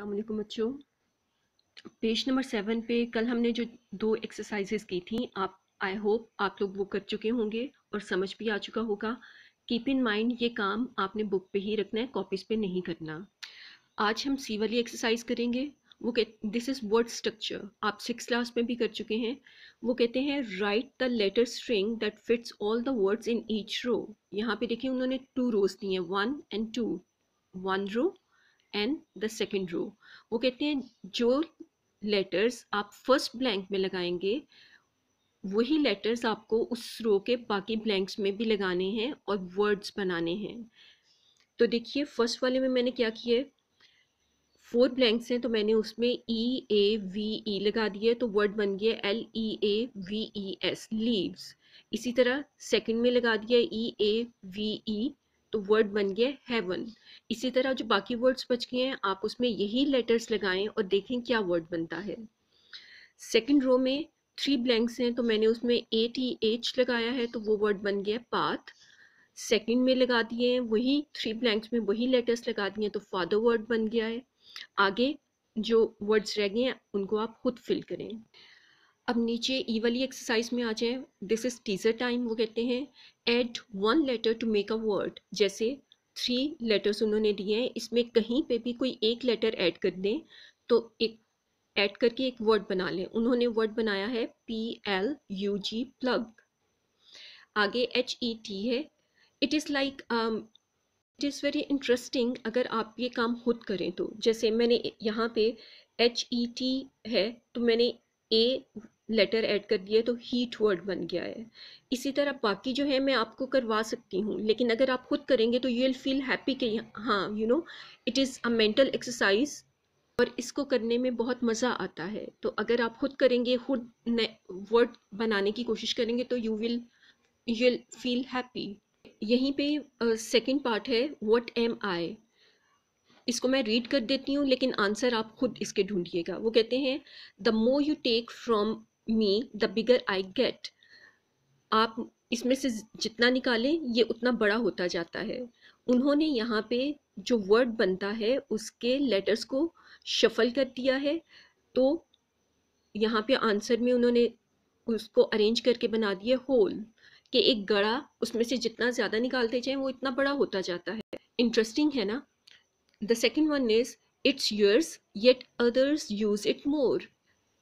अल्लाम बच्चों page number seven पे कल हमने जो दो एक्सरसाइजेस की थी आप आई होप आप लोग वो कर चुके होंगे और समझ भी आ चुका होगा कीप इन माइंड ये काम आपने बुक पे ही रखना है कॉपीज़ पे नहीं करना आज हम सी वाली एक्सरसाइज करेंगे वो कह दिस इज़ वर्ड स्ट्रक्चर आप सिक्स क्लास में भी कर चुके हैं वो कहते हैं right the letter string that fits all the words in each row यहाँ पे देखिए उन्होंने टू रोज दी हैं one and two one row and the second row वो कहते हैं जो लेटर्स आप फर्स्ट ब्लैंक में लगाएंगे वही लेटर्स आपको उस रो के बाकी ब्लैंक्स में भी लगाने हैं और वर्ड्स बनाने हैं तो देखिए फर्स्ट वाले में मैंने क्या किया फोर ब्लैंक्स हैं तो मैंने उसमें ई ए वी ई लगा दिया तो वर्ड बन गया L E A V E S leaves इसी तरह सेकंड में लगा दिया ई ए वी ई तो वर्ड बन गया हैवन इसी तरह जो बाकी वर्ड्स बच गए हैं आप उसमें यही लेटर्स लगाएं और देखें क्या वर्ड बनता है सेकंड रो में थ्री ब्लैंक्स हैं तो मैंने उसमें ए टी एच लगाया है तो वो वर्ड बन गया पाथ सेकंड में लगा दिए हैं वही थ्री ब्लैंक्स में वही लेटर्स लगा दिए हैं तो फादर वर्ड बन गया है आगे जो वर्ड्स रह गए हैं उनको आप खुद फिल करें अब नीचे ई वाली एक्सरसाइज में आ जाए दिस इज टीजर टाइम वो कहते हैं add one letter to make a word जैसे थ्री लेटर्स उन्होंने दिए हैं इसमें कहीं पे भी कोई एक लेटर ऐड कर दें तो एक ऐड करके एक वर्ड बना लें उन्होंने वर्ड बनाया है P L U G plug आगे एच ई टी है it is like it is very interesting अगर आप ये काम खुद करें तो जैसे मैंने यहाँ पे एच ई टी है तो मैंने ए लेटर ऐड कर दिया तो हीट वर्ड बन गया है इसी तरह बाकी जो है मैं आपको करवा सकती हूँ लेकिन अगर आप खुद करेंगे तो यू विल फील हैप्पी कि हाँ you know it is a mental exercise और इसको करने में बहुत मज़ा आता है तो अगर आप खुद करेंगे खुद वर्ड बनाने की कोशिश करेंगे तो you will you will feel happy यहीं पे सेकंड uh, पार्ट है व्हाट एम आई इसको मैं रीड कर देती हूँ लेकिन आंसर आप खुद इसके ढूंढिएगा वो कहते हैं the more you take from me the bigger I get आप इसमें से जितना निकालें ये उतना बड़ा होता जाता है उन्होंने यहाँ पे जो वर्ड बनता है उसके लेटर्स को शफल कर दिया है तो यहाँ पे आंसर में उन्होंने उसको अरेंज करके बना दिए होल कि एक गड़ा उसमें से जितना ज़्यादा निकालते जाएं वो इतना बड़ा होता जाता है इंटरेस्टिंग है ना the second one is its yours yet others use it more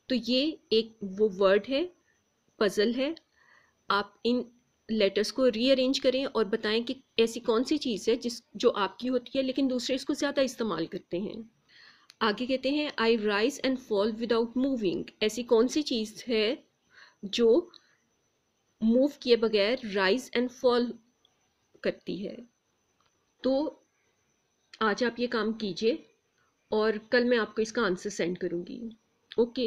तो ये एक वो वर्ड है पज़ल है आप इन लेटर्स को रीअरेंज करें और बताएं कि ऐसी कौन सी चीज़ है जिस जो आपकी होती है लेकिन दूसरे इसको ज़्यादा इस्तेमाल करते हैं आगे कहते हैं I rise and fall without moving ऐसी कौन सी चीज़ है जो मूव किए बगैर राइज एंड फॉल करती है तो आज आप ये काम कीजिए और कल मैं आपको इसका आंसर सेंड करूँगी ओके